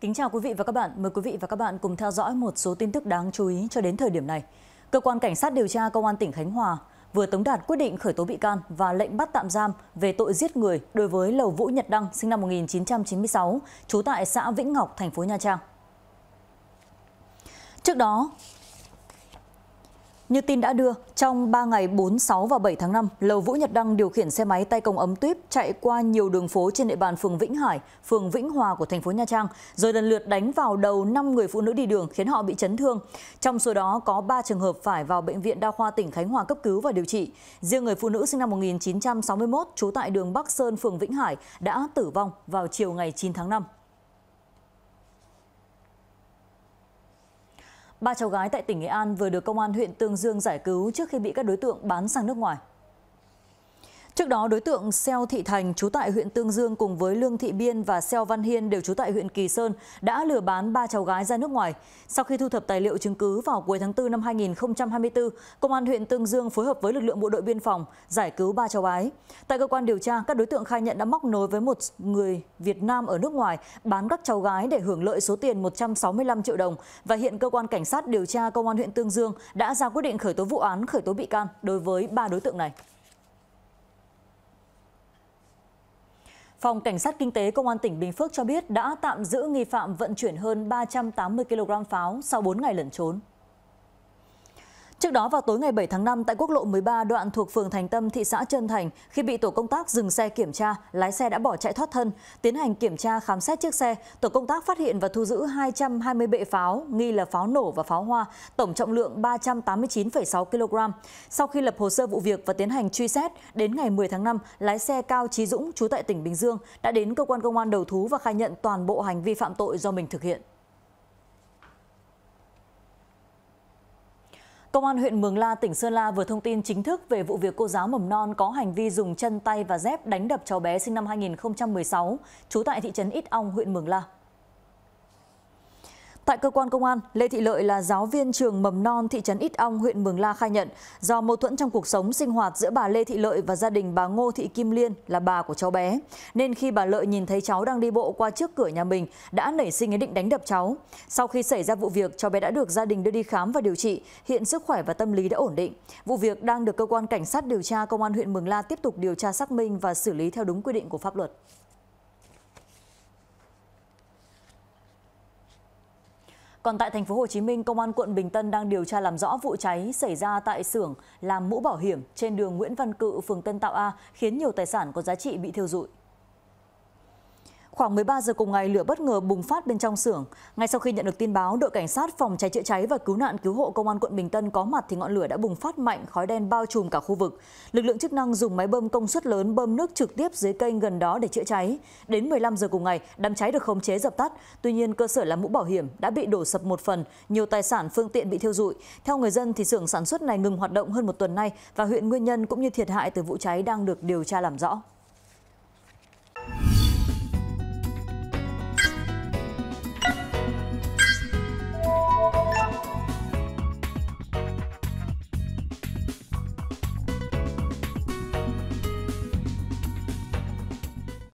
Kính chào quý vị và các bạn. Mời quý vị và các bạn cùng theo dõi một số tin tức đáng chú ý cho đến thời điểm này. Cơ quan Cảnh sát điều tra Công an tỉnh Khánh Hòa vừa tống đạt quyết định khởi tố bị can và lệnh bắt tạm giam về tội giết người đối với Lầu Vũ Nhật Đăng sinh năm 1996, trú tại xã Vĩnh Ngọc, thành phố Nha Trang. Trước đó, như tin đã đưa trong ba ngày bốn sáu và bảy tháng năm lầu vũ nhật đăng điều khiển xe máy tay công ấm tuyếp chạy qua nhiều đường phố trên địa bàn phường vĩnh hải phường vĩnh hòa của thành phố nha trang rồi lần lượt đánh vào đầu năm người phụ nữ đi đường khiến họ bị chấn thương trong số đó có ba trường hợp phải vào bệnh viện đa khoa tỉnh khánh hòa cấp cứu và điều trị riêng người phụ nữ sinh năm 1961 trú tại đường bắc sơn phường vĩnh hải đã tử vong vào chiều ngày 9 tháng 5 ba cháu gái tại tỉnh nghệ an vừa được công an huyện tương dương giải cứu trước khi bị các đối tượng bán sang nước ngoài Trước đó, đối tượng Xeo Thị Thành, trú tại huyện Tương Dương cùng với Lương Thị Biên và Xeo Văn Hiên đều trú tại huyện Kỳ Sơn, đã lừa bán ba cháu gái ra nước ngoài. Sau khi thu thập tài liệu chứng cứ vào cuối tháng 4 năm 2024, Công an huyện Tương Dương phối hợp với lực lượng bộ đội biên phòng giải cứu ba cháu gái. Tại cơ quan điều tra, các đối tượng khai nhận đã móc nối với một người Việt Nam ở nước ngoài bán các cháu gái để hưởng lợi số tiền 165 triệu đồng và hiện cơ quan cảnh sát điều tra Công an huyện Tương Dương đã ra quyết định khởi tố vụ án, khởi tố bị can đối với ba đối tượng này. Phòng Cảnh sát Kinh tế Công an tỉnh Bình Phước cho biết đã tạm giữ nghi phạm vận chuyển hơn 380 kg pháo sau 4 ngày lẩn trốn. Trước đó vào tối ngày 7 tháng 5 tại quốc lộ 13 đoạn thuộc phường Thành Tâm, thị xã Trân Thành, khi bị tổ công tác dừng xe kiểm tra, lái xe đã bỏ chạy thoát thân. Tiến hành kiểm tra khám xét chiếc xe, tổ công tác phát hiện và thu giữ 220 bệ pháo, nghi là pháo nổ và pháo hoa, tổng trọng lượng 389,6 kg. Sau khi lập hồ sơ vụ việc và tiến hành truy xét, đến ngày 10 tháng 5, lái xe Cao Trí Dũng trú tại tỉnh Bình Dương đã đến cơ quan công an đầu thú và khai nhận toàn bộ hành vi phạm tội do mình thực hiện. Công an huyện Mường La, tỉnh Sơn La vừa thông tin chính thức về vụ việc cô giáo mầm non có hành vi dùng chân tay và dép đánh đập cháu bé sinh năm 2016, trú tại thị trấn Ít Ong, huyện Mường La. Tại cơ quan công an, Lê Thị Lợi là giáo viên trường mầm non thị trấn Ít Ong, huyện Mường La khai nhận do mâu thuẫn trong cuộc sống sinh hoạt giữa bà Lê Thị Lợi và gia đình bà Ngô Thị Kim Liên là bà của cháu bé, nên khi bà Lợi nhìn thấy cháu đang đi bộ qua trước cửa nhà mình đã nảy sinh ý định đánh đập cháu. Sau khi xảy ra vụ việc, cháu bé đã được gia đình đưa đi khám và điều trị, hiện sức khỏe và tâm lý đã ổn định. Vụ việc đang được cơ quan cảnh sát điều tra công an huyện Mường La tiếp tục điều tra xác minh và xử lý theo đúng quy định của pháp luật. Còn tại thành phố Hồ Chí Minh, công an quận Bình Tân đang điều tra làm rõ vụ cháy xảy ra tại xưởng làm mũ bảo hiểm trên đường Nguyễn Văn Cự, phường Tân Tạo A, khiến nhiều tài sản có giá trị bị thiêu rụi. Khoảng 13 giờ cùng ngày lửa bất ngờ bùng phát bên trong xưởng. Ngay sau khi nhận được tin báo, đội cảnh sát phòng cháy chữa cháy và cứu nạn cứu hộ công an quận Bình Tân có mặt thì ngọn lửa đã bùng phát mạnh, khói đen bao trùm cả khu vực. Lực lượng chức năng dùng máy bơm công suất lớn bơm nước trực tiếp dưới kênh gần đó để chữa cháy. Đến 15 giờ cùng ngày, đám cháy được khống chế dập tắt. Tuy nhiên, cơ sở làm mũ bảo hiểm đã bị đổ sập một phần, nhiều tài sản phương tiện bị thiêu rụi. Theo người dân thì xưởng sản xuất này ngừng hoạt động hơn một tuần nay và huyện nguyên nhân cũng như thiệt hại từ vụ cháy đang được điều tra làm rõ.